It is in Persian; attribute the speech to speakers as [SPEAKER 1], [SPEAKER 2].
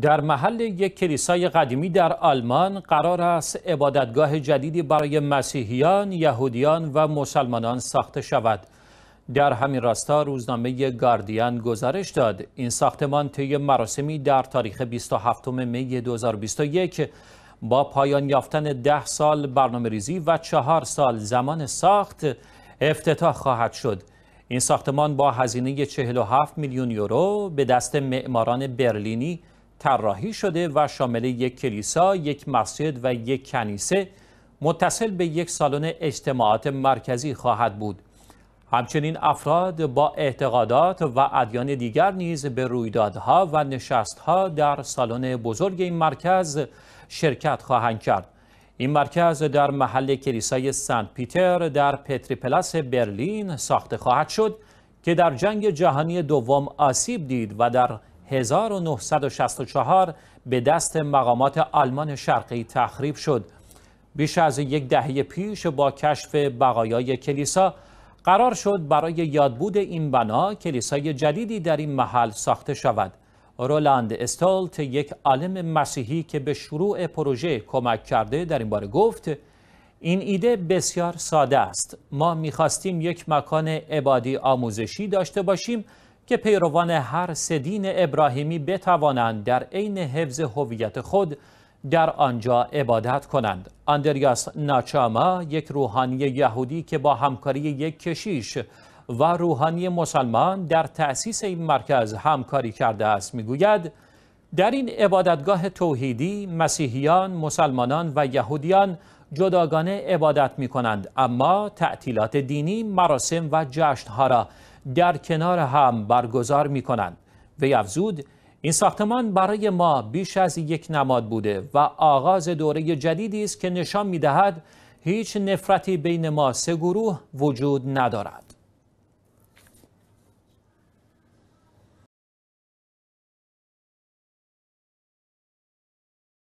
[SPEAKER 1] در محل یک کلیسای قدیمی در آلمان قرار است عبادتگاه جدیدی برای مسیحیان، یهودیان و مسلمانان ساخته شود. در همین راستا روزنامه گاردین گزارش داد این ساختمان طی مراسمی در تاریخ 27 می 2021 با پایان یافتن 10 سال برنامه ریزی و 4 سال زمان ساخت افتتاح خواهد شد. این ساختمان با هزینه 47 میلیون یورو به دست معماران برلینی طراحی شده و شامل یک کلیسا، یک مسجد و یک کنیسه متصل به یک سالن اجتماعات مرکزی خواهد بود. همچنین افراد با اعتقادات و ادیان دیگر نیز به رویدادها و نشستها در سالن بزرگ این مرکز شرکت خواهند کرد. این مرکز در محل کلیسای سنت پیتر در پتری پلاس برلین ساخته خواهد شد که در جنگ جهانی دوم آسیب دید و در 1964 به دست مقامات آلمان شرقی تخریب شد. بیش از یک دهه پیش با کشف بقایای کلیسا قرار شد برای یادبود این بنا کلیسای جدیدی در این محل ساخته شود. رولاند استالت یک عالم مسیحی که به شروع پروژه کمک کرده در این باره گفت این ایده بسیار ساده است ما میخواستیم یک مکان عبادی آموزشی داشته باشیم که پیروان هر سدین ابراهیمی بتوانند در عین حفظ هویت خود در آنجا عبادت کنند آندریاس ناچاما یک روحانی یهودی که با همکاری یک کشیش و روحانی مسلمان در تأسیس این مرکز همکاری کرده است میگوید در این عبادتگاه توحیدی مسیحیان، مسلمانان و یهودیان جداگانه عبادت می کنند اما تعطیلات دینی، مراسم و جشنها را در کنار هم برگزار می کنند. وی افزود این ساختمان برای ما بیش از یک نماد بوده و آغاز دوره جدیدی است که نشان می دهد هیچ نفرتی بین ما سه گروه وجود ندارد.